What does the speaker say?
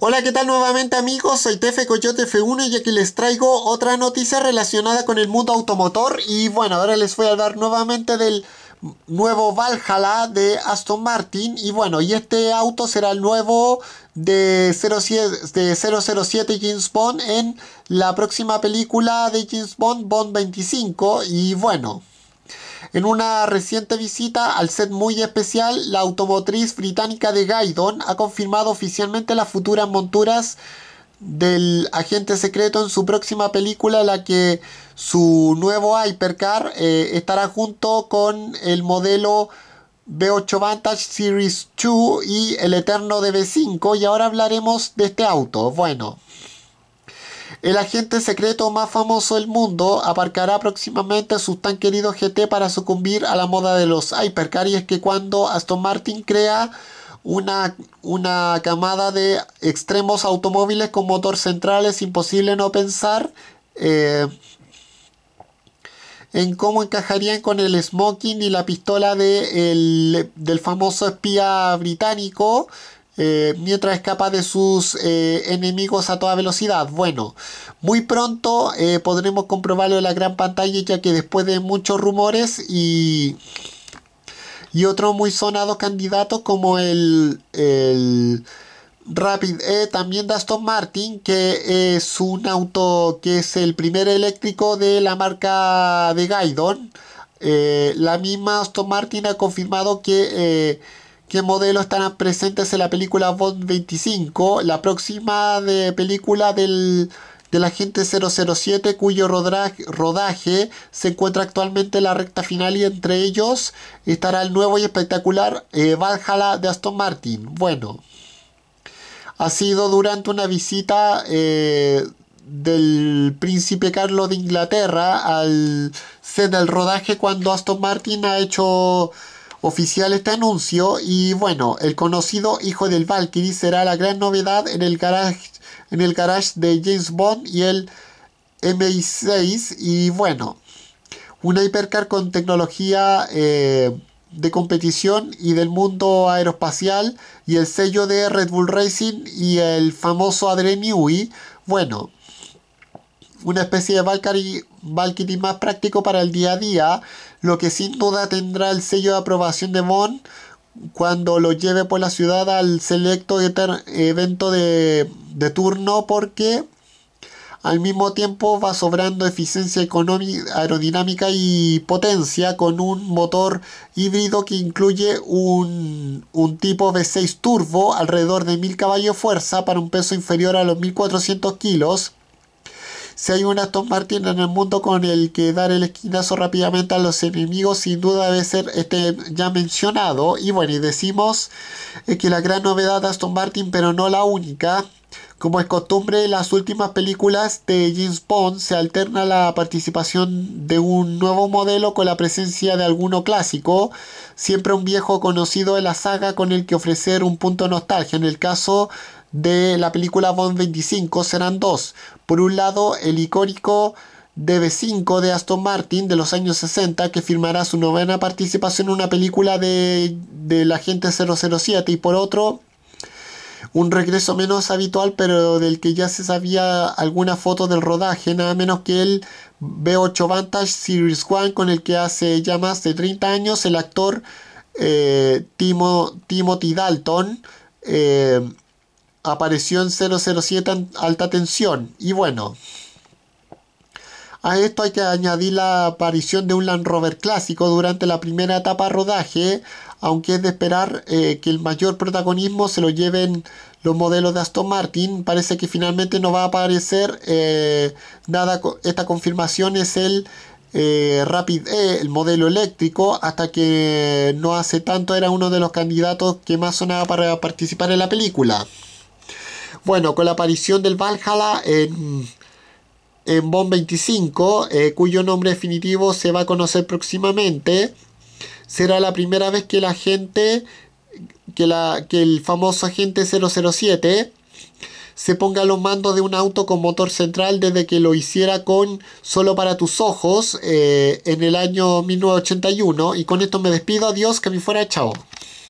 Hola, ¿qué tal nuevamente amigos? Soy Tefe Coyote F1 y aquí les traigo otra noticia relacionada con el mundo automotor y bueno, ahora les voy a hablar nuevamente del nuevo Valhalla de Aston Martin y bueno, y este auto será el nuevo de, 07, de 007 James Bond en la próxima película de James Bond, Bond 25 y bueno. En una reciente visita al set muy especial, la automotriz británica de Gaidon ha confirmado oficialmente las futuras monturas del agente secreto en su próxima película, la que su nuevo Hypercar eh, estará junto con el modelo B8 Vantage Series 2 y el eterno b 5 y ahora hablaremos de este auto. Bueno. El agente secreto más famoso del mundo aparcará próximamente sus tan queridos GT para sucumbir a la moda de los Hypercar y es que cuando Aston Martin crea una, camada de extremos automóviles con motor central es imposible no pensar eh, en cómo encajarían con el smoking y la pistola de del famoso espía británico eh, mientras escapa de sus eh, enemigos a toda velocidad. Bueno, muy pronto eh, podremos comprobarlo en la gran pantalla ya que después de muchos rumores y, y muy sonado candidato como el, el Rapid E también de Aston Martin que es un auto que es el primer eléctrico de la marca de Gaidon. la misma Aston Martin ha confirmado que qué modelos estarán presentes en la película Bond 25, la próxima de película del, la agente 007 cuyo rodaje, se encuentra actualmente en la recta final y entre ellos estará el nuevo y espectacular eh, Valhalla de Aston Martin. Bueno, ha sido durante una visita eh, del príncipe Carlos de Inglaterra al set del rodaje cuando Aston Martin ha hecho oficial este anuncio y bueno, el conocido hijo del Valkyrie será la gran novedad en el garage, en el garage de James Bond y el MI6 y bueno, una hipercar con tecnología eh, de competición y del mundo aeroespacial y el sello de Red Bull Racing y el famoso Adrenui. Bueno, una especie de Valkyrie, más práctico para el día a día, lo que sin duda tendrá el sello de aprobación de Bond cuando lo lleve por la ciudad al selecto evento de, turno porque al mismo tiempo va sobrando eficiencia económica, aerodinámica y potencia con un motor híbrido que incluye un, un tipo V6 turbo alrededor de 1000 caballos de fuerza para un peso inferior a los 1400 kilos si hay un Aston Martin en el mundo con el que dar el esquinazo rápidamente a los enemigos, sin duda debe ser este ya mencionado. Y bueno, y decimos eh, que la gran novedad de Aston Martin, pero no la única, como es costumbre, en las últimas películas de James Bond se alterna la participación de un nuevo modelo con la presencia de alguno clásico, siempre un viejo conocido de la saga con el que ofrecer un punto de nostalgia. En el caso de la película Bond 25 serán dos. Por un lado, el icónico DB5 de Aston Martin de los años 60 que firmará su novena participación en una película de, de la gente 007 y por otro un regreso menos habitual, pero del que ya se sabía alguna foto del rodaje, nada menos que el B8 Vantage Series 1 con el que hace ya más de 30 años el actor eh, Timothy Dalton eh, apareció en 007 en Alta Tensión. Y bueno, a esto hay que añadir la aparición de un Land Rover clásico durante la primera etapa rodaje, aunque es de esperar eh, que el mayor protagonismo se lo lleven los modelos de Aston Martin. Parece que finalmente no va a aparecer eh, nada. Esta confirmación es el eh, Rapid E, el modelo eléctrico, hasta que no hace tanto era uno de los candidatos que más sonaba para participar en la película. Bueno, con la aparición del Valhalla en en bom 25, eh, cuyo nombre definitivo se va a conocer próximamente. Será la primera vez que la gente, que, la, que el famoso agente 007 se ponga a los mandos de un auto con motor central desde que lo hiciera con Solo para tus ojos eh, en el año 1981. Y con esto me despido, adiós, que me fuera, chao.